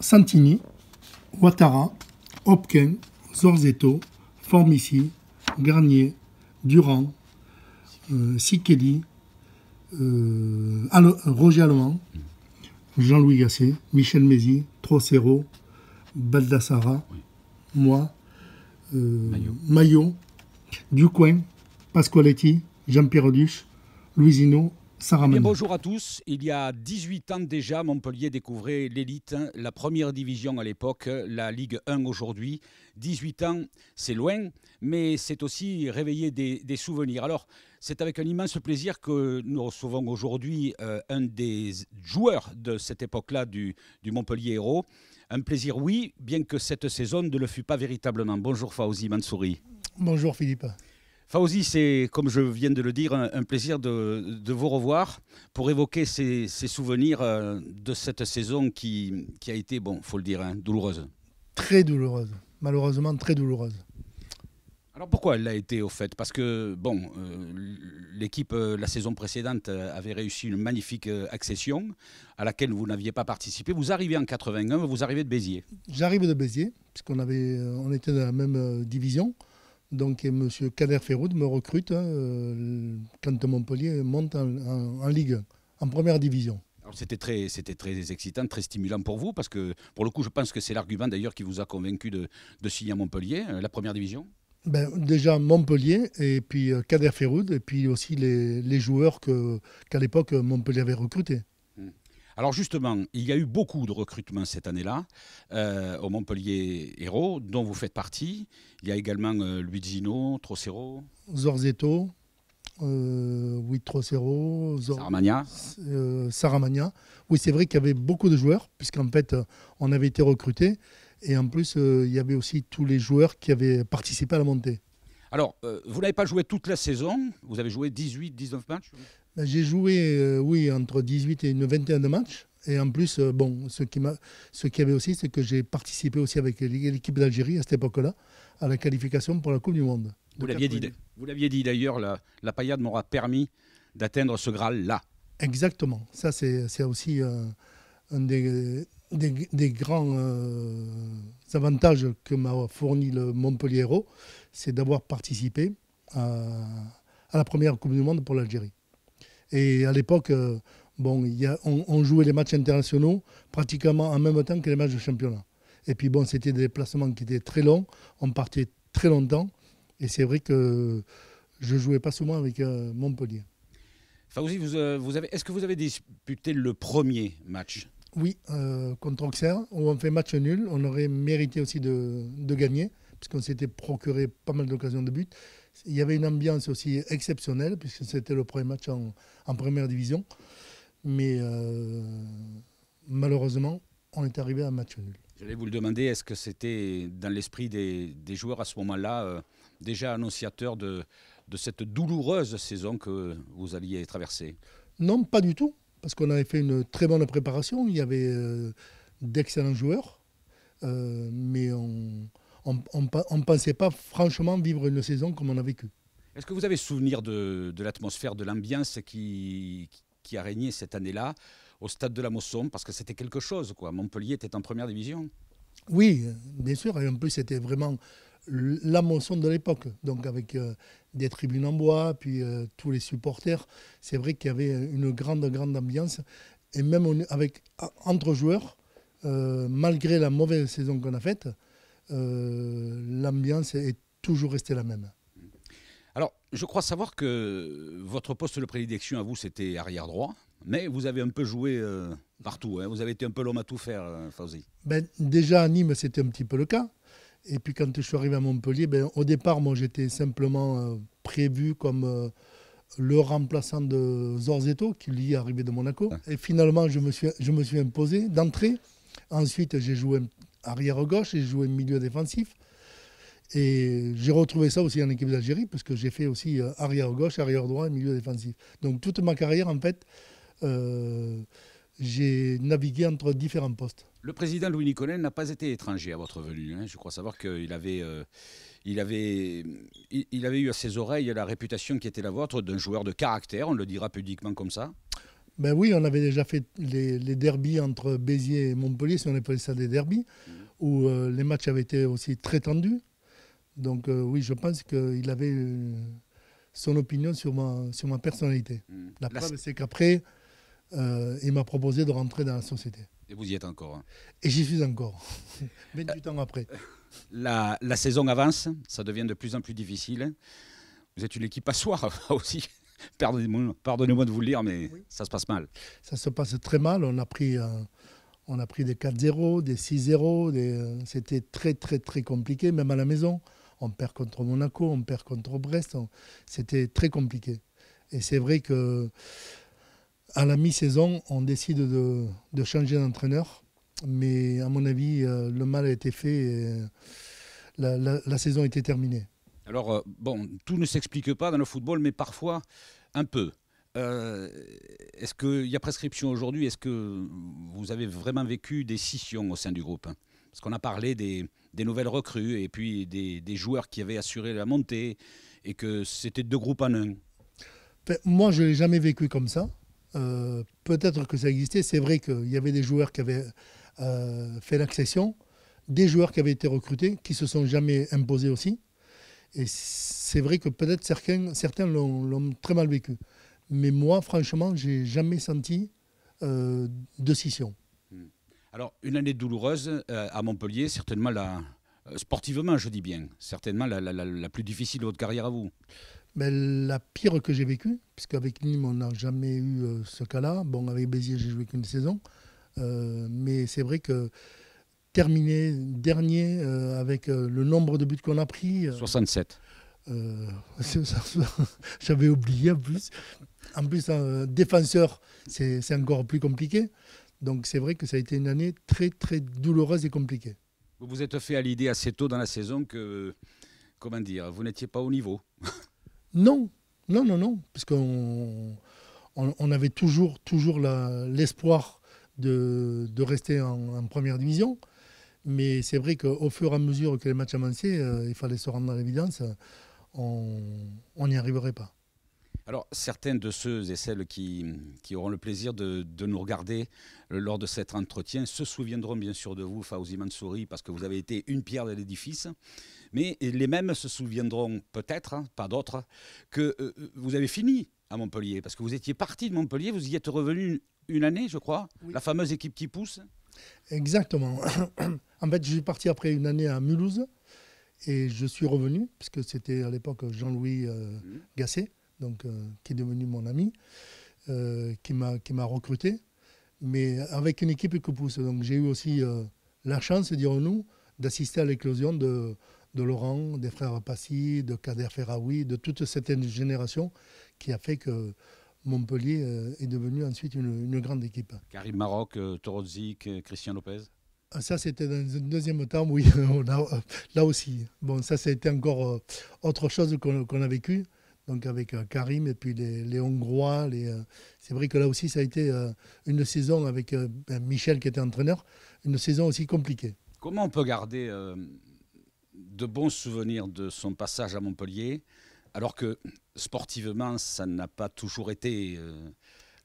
Santini, Ouattara, Hopkins, Zorzetto, Formici, Garnier, Durand, euh, Sikeli, euh, euh, Roger Allemand, Jean-Louis Gasset, Michel Mézi, Trocero, Baldassara, moi, euh, Maillot. Ducoin, Pasqualetti, Jean-Pierre Duche, Luisino eh bonjour à tous. Il y a 18 ans déjà, Montpellier découvrait l'élite, hein, la première division à l'époque, la Ligue 1 aujourd'hui. 18 ans, c'est loin, mais c'est aussi réveiller des, souvenirs. Alors, c'est avec un immense plaisir que nous recevons aujourd'hui euh, un des joueurs de cette époque-là du, Montpellier héros. Un plaisir, oui, bien que cette saison ne le fût pas véritablement. Bonjour Faouzi Mansouri. Bonjour Philippe. Faouzi, c'est, comme je viens de le dire, un, plaisir de, vous revoir pour évoquer ces, souvenirs euh, de cette saison qui, a été, bon, faut le dire, hein, douloureuse. Très douloureuse, malheureusement très douloureuse. Alors pourquoi elle l'a été au fait Parce que bon, euh, l'équipe euh, la saison précédente avait réussi une magnifique accession à laquelle vous n'aviez pas participé. Vous arrivez en 81, vous arrivez de Béziers. J'arrive de Béziers puisqu'on avait, on était dans la même division. Donc, M. Kader Ferroud me recrute hein, euh, quand Montpellier monte en, Ligue, en première division. C'était très, c'était très excitant, très stimulant pour vous, parce que pour le coup, je pense que c'est l'argument d'ailleurs qui vous a convaincu de, signer à Montpellier, euh, la première division ben, Déjà Montpellier, et puis euh, Kader Ferroud, et puis aussi les, joueurs qu'à l'époque Montpellier avait recrutés. Alors justement, il y a eu beaucoup de recrutements cette année-là euh, au Montpellier Hérault, dont vous faites partie. Il y a également euh, Luizino, Luigino, Trocero. Zorzetto, euh, oui, Trocero, Saramagna. Oui, c'est vrai qu'il y avait beaucoup de joueurs, puisqu'en fait, on avait été recrutés. Et en plus, il y avait aussi tous les joueurs qui avaient participé à la montée. Alors, euh, vous n'avez pas joué toute la saison, vous avez joué 18, 19 matchs ben, J'ai joué, euh, oui, entre 18 et une vingtaine de matchs. Et en plus, euh, bon, ce qui, ce qui avait aussi, c'est que j'ai participé aussi avec l'équipe d'Algérie à cette époque-là, à la qualification pour la Coupe du Monde. Vous l'aviez dit, vous l'aviez dit d'ailleurs, la, paillade m'aura permis d'atteindre ce Graal-là. Exactement. Ça, c'est aussi un des, grands avantages que m'a fourni le Montpellier c'est d'avoir participé à, la première Coupe du Monde pour l'Algérie. Et à l'époque, euh, bon, on, jouait les matchs internationaux pratiquement en même temps que les matchs de championnat. Et puis bon, c'était des déplacements qui étaient très longs, on partait très longtemps, et c'est vrai que je jouais pas souvent avec euh, Montpellier. Fawzi, euh, vous, avez, est-ce que vous avez disputé le premier match Oui, contre Auxerre, où on fait match nul. On aurait mérité aussi de gagner parce s'était procuré pas mal d'occasions de but. Il y avait une ambiance aussi exceptionnelle, puisque c'était le premier match en, première division. Mais euh, malheureusement, on est arrivé à un match nul. J'allais vous le demander, est-ce que c'était dans l'esprit des, joueurs à ce moment-là, euh, déjà annonciateur de, cette douloureuse saison que vous alliez traverser Non, pas du tout, parce qu'on avait fait une très bonne préparation. Il y avait euh, d'excellents joueurs, mais on, on ne pensait pas franchement vivre une saison comme on a vécu. Est-ce que vous avez souvenir de, l'atmosphère, de l'ambiance qui, a régné cette année-là au stade de la Mosson Parce que c'était quelque chose, quoi. Montpellier était en première division. Oui, bien sûr. Et en plus, c'était vraiment la Mosson de l'époque. Donc, avec euh, des tribunes en bois, puis euh, tous les supporters. C'est vrai qu'il y avait une grande, grande ambiance. Et même avec, entre joueurs, euh, malgré la mauvaise saison qu'on a faite, euh, l'ambiance est toujours restée la même. Alors, je crois savoir que votre poste de prédilection à vous, c'était arrière droit, mais vous avez un peu joué euh, partout. Hein. Vous avez été un peu l'homme à tout faire, euh, Fauzi. Ben, déjà à Nîmes, c'était un petit peu le cas. Et puis quand je suis arrivé à Montpellier, ben, au départ, moi, j'étais simplement prévu comme le remplaçant de Zorzetto, qui lui est arrivé de Monaco. Ah. Et finalement, je me suis, je me suis imposé d'entrée. Ensuite, j'ai joué arrière gauche et jouer milieu défensif. Et j'ai retrouvé ça aussi en équipe d'Algérie parce que j'ai fait aussi euh, arrière gauche, arrière droit et milieu défensif. Donc toute ma carrière, en fait, euh, j'ai navigué entre différents postes. Le président Louis Nicolet n'a pas été étranger à votre venue. Hein. Je crois savoir qu'il avait, euh, il avait, il, avait eu à ses oreilles la réputation qui était la vôtre d'un joueur de caractère, on le dira publiquement comme ça. Ben oui, on avait déjà fait les, les derbies entre Béziers et Montpellier, si on appelait ça des derbies, mm. où euh, les matchs avaient été aussi très tendus. Donc euh, oui, je pense qu'il avait euh, son opinion sur ma, sur ma personnalité. Mm. La, preuve, c'est qu'après, il m'a proposé de rentrer dans la société. Et vous y êtes encore hein. Et j'y suis encore, 28 ans après. La, la saison avance, ça devient de plus en plus difficile. Vous êtes une équipe à soir aussi. Pardonnez-moi de vous le dire, mais ça se passe mal. Ça se passe très mal. On a pris, euh, on a pris des 4-0, des 6-0. Euh, c'était très, très, très compliqué, même à la maison. On perd contre Monaco, on perd contre Brest. C'était très compliqué. Et c'est vrai que à la mi-saison, on décide de, changer d'entraîneur. Mais à mon avis, euh, le mal a été fait. Et la saison était terminée. Alors, euh, bon, tout ne s'explique pas dans le football, mais parfois un peu. Euh, est-ce qu'il y a prescription aujourd'hui Est-ce que vous avez vraiment vécu des scissions au sein du groupe hein Parce qu'on a parlé des, nouvelles recrues et puis des, joueurs qui avaient assuré la montée et que c'était deux groupes en un. Ben, moi, je ne l'ai jamais vécu comme ça. Euh, peut-être que ça existait. C'est vrai qu'il y avait des joueurs qui avaient fait l'accession, des joueurs qui avaient été recrutés, qui se sont jamais imposés aussi. Et c'est vrai que peut-être certains, certains l'ont très mal vécu. Mais moi, franchement, j'ai jamais senti euh, de scission. Hmm. Alors, une année douloureuse euh, à Montpellier, certainement la, euh, sportivement, je dis bien, certainement la, plus difficile de votre carrière à vous. Mais ben, la pire que j'ai vécue, puisqu'avec Nîmes, on n'a jamais eu ce cas-là. Bon, avec Béziers, j'ai joué qu'une saison. mais c'est vrai que terminé dernier euh, avec euh, le nombre de buts qu'on a pris. 67. Euh, J'avais oublié en plus. En plus, défenseur, c'est encore plus compliqué. Donc c'est vrai que ça a été une année très très douloureuse et compliquée. Vous vous êtes fait à l'idée assez tôt dans la saison que, comment dire, vous n'étiez pas au niveau Non, non, non, non, parce qu'on on, avait toujours, toujours l'espoir de, rester en, première division. Mais c'est vrai qu'au fur et à mesure que les matchs avançaient, euh, il fallait se rendre à l'évidence, on n'y arriverait pas. Alors, certains de ceux et celles qui, auront le plaisir de, nous regarder euh, lors de cet entretien se souviendront bien sûr de vous, Faouzi Mansouri, parce que vous avez été une pierre de l'édifice. Mais les mêmes se souviendront peut-être, hein, pas d'autres, que euh, vous avez fini à Montpellier Parce que vous étiez parti de Montpellier, vous y êtes revenu une, année, je crois, la fameuse équipe qui pousse. Exactement. en fait, je suis parti après une année à Mulhouse et je suis revenu, puisque c'était à l'époque Jean-Louis euh, mhm. Gasset, donc, euh, qui est devenu mon ami, euh, qui m'a recruté, mais avec une équipe qui pousse. Donc j'ai eu aussi la chance, dirons-nous, d'assister à l'éclosion de, de Laurent, des frères Passy, de Kader Ferraoui, de toute cette génération qui a fait que Montpellier euh, est devenu ensuite une, grande équipe. Karim Maroc, euh, Torozic, Christian Lopez ah, ça, c'était dans un deuxième temps, oui, là aussi. Bon, ça, c'était encore euh, autre chose qu'on a vécu, donc avec Karim et puis les, Hongrois. c'est vrai que là aussi, ça a été une saison avec ben, Michel qui était entraîneur, une saison aussi compliquée. Comment on peut garder de bons souvenirs de son passage à Montpellier alors que sportivement, ça n'a pas toujours été euh,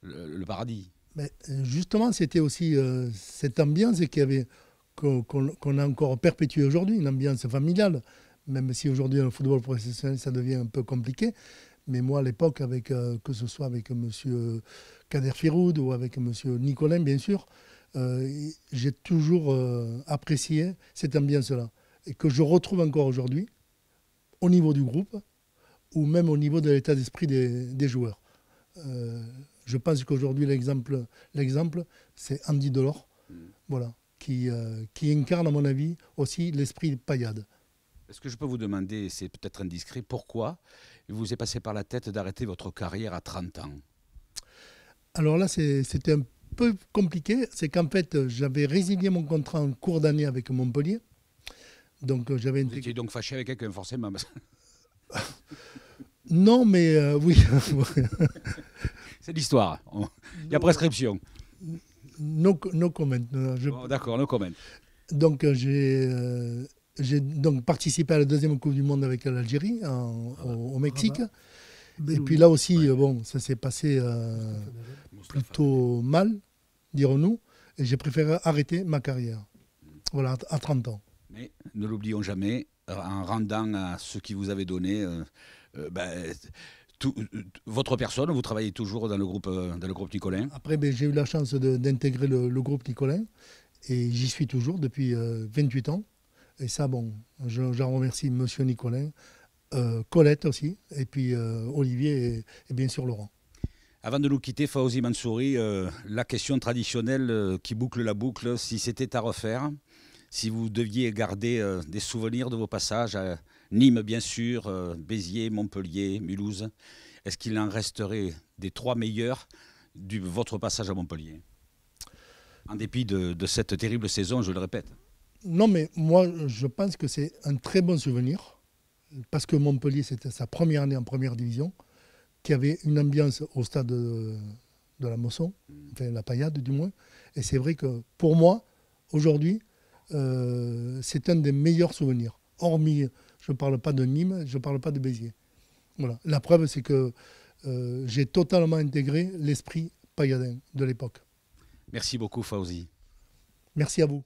le, paradis. Mais euh, justement, c'était aussi euh, cette ambiance avait, qu'on, a encore perpétuée aujourd'hui, une ambiance familiale. Même si aujourd'hui, le football professionnel, ça devient un peu compliqué. Mais moi, à l'époque, avec, que ce soit avec M. Kader Firoud ou avec M. Nicolin, bien sûr, j'ai toujours apprécié cette ambiance-là. Et que je retrouve encore aujourd'hui au niveau du groupe, ou même au niveau de l'état d'esprit des, joueurs. Euh, je pense qu'aujourd'hui, l'exemple, l'exemple, c'est Andy Delors, mm. voilà, euh, qui, incarne, à mon avis, aussi l'esprit paillade. Est-ce que je peux vous demander, c'est peut-être indiscret, pourquoi vous est passé par la tête d'arrêter votre carrière à 30 ans Alors là, c'était un peu compliqué. C'est qu'en fait, j'avais résilié mon contrat en cours d'année avec Montpellier. Donc euh, j'avais. Vous étiez donc fâché avec quelqu'un forcément. Non, mais euh, oui. C'est l'histoire. Il y a prescription. No, comment. Oh, d'accord, no comment. Donc, euh, euh, j'ai donc participé à la deuxième Coupe du Monde avec l'Algérie ah bah. au, Mexique. Ah bah. Et puis là aussi, bon, ça s'est passé plutôt mal, dirons-nous. Et j'ai préféré arrêter ma carrière. Voilà, à 30 ans. Mais ne l'oublions jamais, euh, en rendant à ce qui vous avez donné euh, euh, ben, votre personne, vous travaillez toujours dans le groupe, dans le groupe Nicolin Après, ben, j'ai eu la chance d'intégrer le, groupe Nicolin et j'y suis toujours depuis 28 ans. Et ça, bon, j'en je remercie M. Nicolin, Colette aussi, et puis Olivier et, bien sûr Laurent. Avant de nous quitter, Faouzi Mansouri, la question traditionnelle qui boucle la boucle, si c'était à refaire, si vous deviez garder euh, des souvenirs de vos passages à Nîmes, bien sûr, euh, Béziers, Montpellier, Mulhouse, est-ce qu'il en resterait des trois meilleurs de votre passage à Montpellier En dépit de, cette terrible saison, je le répète. Non, mais moi, je pense que c'est un très bon souvenir, parce que Montpellier, c'était sa première année en première division, qui avait une ambiance au stade de, la Mosson, mm. enfin la paillade du moins. Et c'est vrai que pour moi, aujourd'hui, euh, c'est un des meilleurs souvenirs. Hormis, je ne parle pas de Nîmes, je ne parle pas de Béziers. Voilà. La preuve, c'est que euh, j'ai totalement intégré l'esprit païadin de l'époque. Merci beaucoup, Fauzi. Merci à vous.